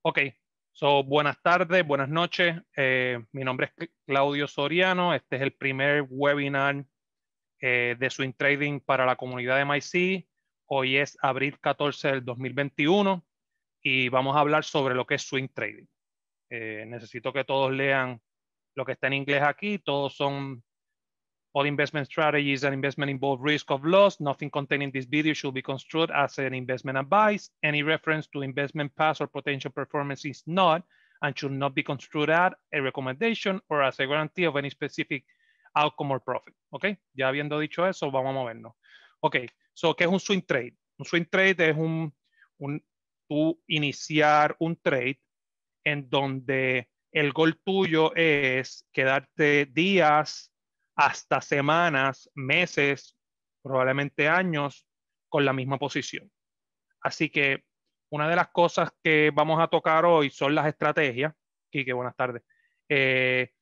Ok, so, buenas tardes, buenas noches. Eh, mi nombre es Claudio Soriano. Este es el primer webinar eh, de Swing Trading para la comunidad de MyC. Hoy es abril 14 del 2021 y vamos a hablar sobre lo que es Swing Trading. Eh, necesito que todos lean lo que está en inglés aquí. Todos son All investment strategies and investment involve risk of loss. Nothing contained in this video should be construed as an investment advice. Any reference to investment past or potential performance is not and should not be construed as a recommendation or as a guarantee of any specific outcome or profit. Ok, ya habiendo dicho eso, vamos a movernos. Ok, so, ¿qué es un swing trade? Un swing trade es un, un tú iniciar un trade en donde el gol tuyo es quedarte días hasta semanas, meses, probablemente años con la misma posición. Así que una de las cosas que vamos a tocar hoy son las estrategias. Quique, buenas tardes. Eh,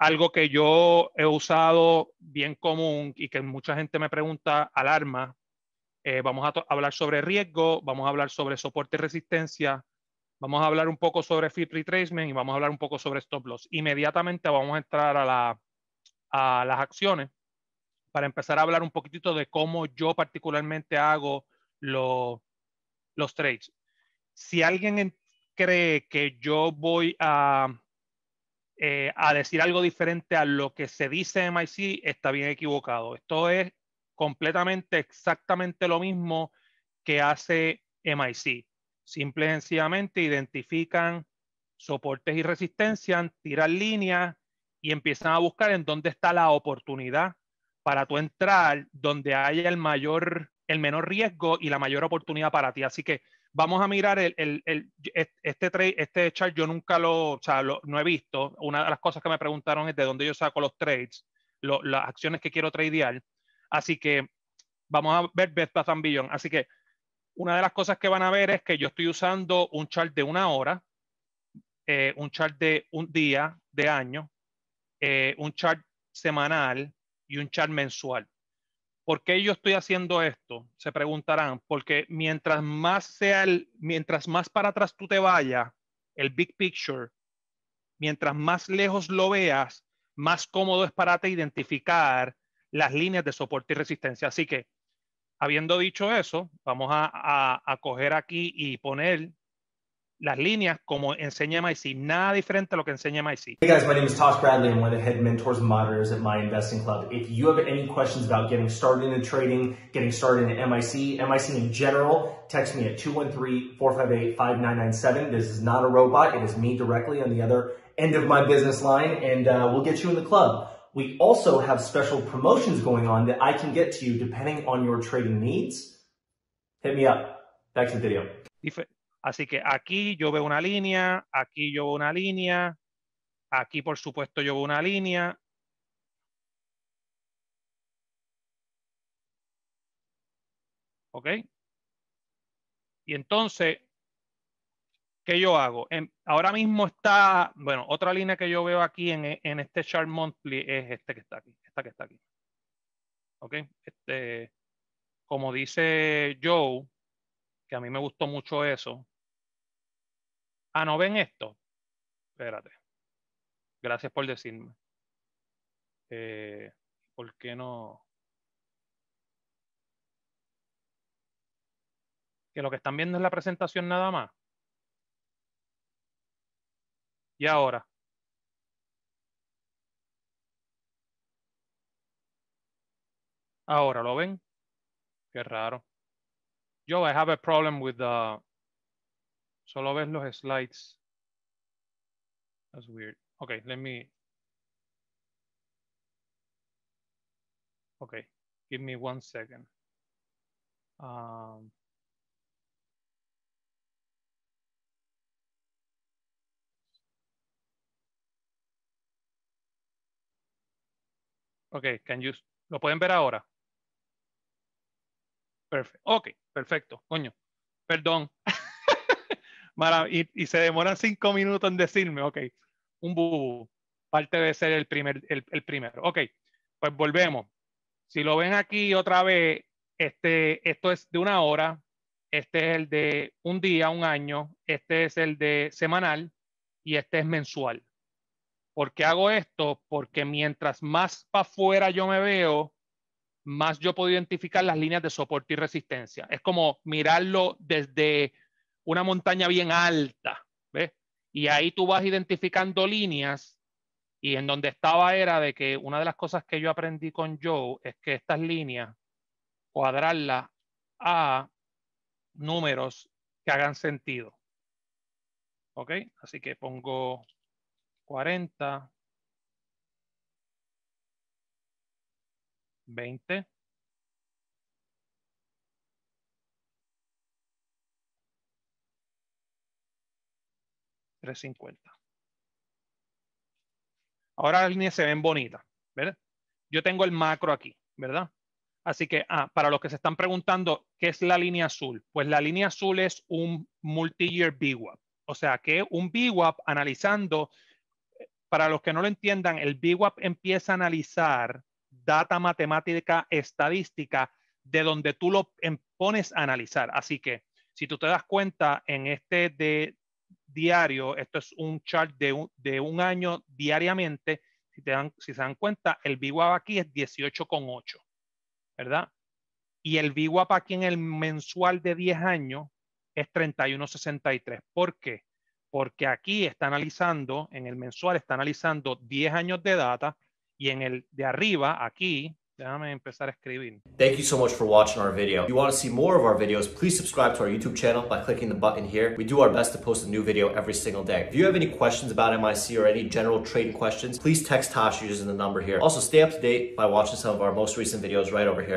algo que yo he usado bien común y que mucha gente me pregunta, alarma. Eh, vamos a hablar sobre riesgo, vamos a hablar sobre soporte y resistencia, vamos a hablar un poco sobre fit retracement y vamos a hablar un poco sobre stop loss. Inmediatamente vamos a entrar a la, a las acciones para empezar a hablar un poquitito de cómo yo particularmente hago los los trades. Si alguien cree que yo voy a, eh, a decir algo diferente a lo que se dice en MIC, está bien equivocado. Esto es completamente exactamente lo mismo que hace MIC. Simple y sencillamente identifican soportes y resistencias, tiran líneas y empiezan a buscar en dónde está la oportunidad para tú entrar donde haya el mayor, el menor riesgo y la mayor oportunidad para ti. Así que vamos a mirar el, el, este este chart yo nunca lo, o sea, no he visto. Una de las cosas que me preguntaron es de dónde yo saco los trades, las acciones que quiero tradear. Así que vamos a ver Best Bath Beyond. Así que una de las cosas que van a ver es que yo estoy usando un chart de una hora, eh, un chart de un día, de año, eh, un chart semanal y un chart mensual. ¿Por qué yo estoy haciendo esto? Se preguntarán, porque mientras más sea mientras más para atrás tú te vayas, el big picture, mientras más lejos lo veas, más cómodo es para ti identificar las líneas de soporte y resistencia. Así que, habiendo dicho eso, vamos a coger aquí y poner las líneas como enseña MIC, nada diferente a lo que enseña MIC. Hey guys, my name is Tosh Bradley. I'm one of the head mentors and moderators at My Investing Club. If you have any questions about getting started in trading, getting started in MIC, MIC in general, text me at 213-458-5997. This is not a robot. It is me directly on the other end of my business line, and uh, we'll get you in the club. We also have special promotions going on that I can get to you depending on your trading needs. Hit me up. Back to the video. Así que aquí yo veo una línea, aquí yo veo una línea, aquí por supuesto yo veo una línea. ¿Ok? Y entonces, ¿qué yo hago? Em, ahora mismo está, bueno, otra línea que yo veo aquí en, e, en este chart monthly es este que está aquí, esta que está aquí. ¿Ok? Este, como dice Joe, que a mí me gustó mucho eso, Ah, ¿no ven esto? Espérate. Gracias por decirme. Eh, ¿Por qué no? Que lo que están viendo es la presentación nada más. Y ahora. Ahora, ¿lo ven? Qué raro. Yo, I have a problem with Solo ves los slides. That's weird. Okay, let me. Okay, give me one second. Um, okay, can you, ¿lo pueden ver ahora? Perfecto. Okay, perfecto, coño. Perdón, y, se demoran cinco minutos en decirme, ok, un bubu, parte de ser el, primer, el, el primero. Ok, pues volvemos. Si lo ven aquí otra vez, este, esto es de una hora, este es el de un día, un año, este es el de semanal y este es mensual. ¿Por qué hago esto? Porque mientras más para afuera yo me veo, más yo puedo identificar las líneas de soporte y resistencia. Es como mirarlo desde una montaña bien alta, ¿ves? Y ahí tú vas identificando líneas y en donde estaba era de que una de las cosas que yo aprendí con Joe es que estas líneas, cuadrarlas a números que hagan sentido. ¿Ok? Así que pongo 40, 20, 350. Ahora las líneas se ven bonitas, ¿verdad? Yo tengo el macro aquí, ¿verdad? Así que, ah, para los que se están preguntando, ¿qué es la línea azul? Pues la línea azul es un multi-year BWAP. O sea, que un BWAP analizando, para los que no lo entiendan, el BWAP empieza a analizar data matemática estadística de donde tú lo em-, pones a analizar. Así que, si tú te das cuenta, en este de diario, esto es un chart de un, año diariamente, si, te dan, si se dan cuenta, el VWAP aquí es 18,8, ¿verdad? Y el VWAP aquí en el mensual de 10 años es 31,63. ¿Por qué? Porque aquí está analizando, en el mensual está analizando 10 años de data y en el de arriba, aquí, Déjame empezar a escribir. Thank you so much for watching our video. If you want to see more of our videos, please subscribe to our YouTube channel by clicking the button here. We do our best to post a new video every single day. If you have any questions about MIC or any general trading questions, please text Tosh using the number here. Also, stay up to date by watching some of our most recent videos right over here.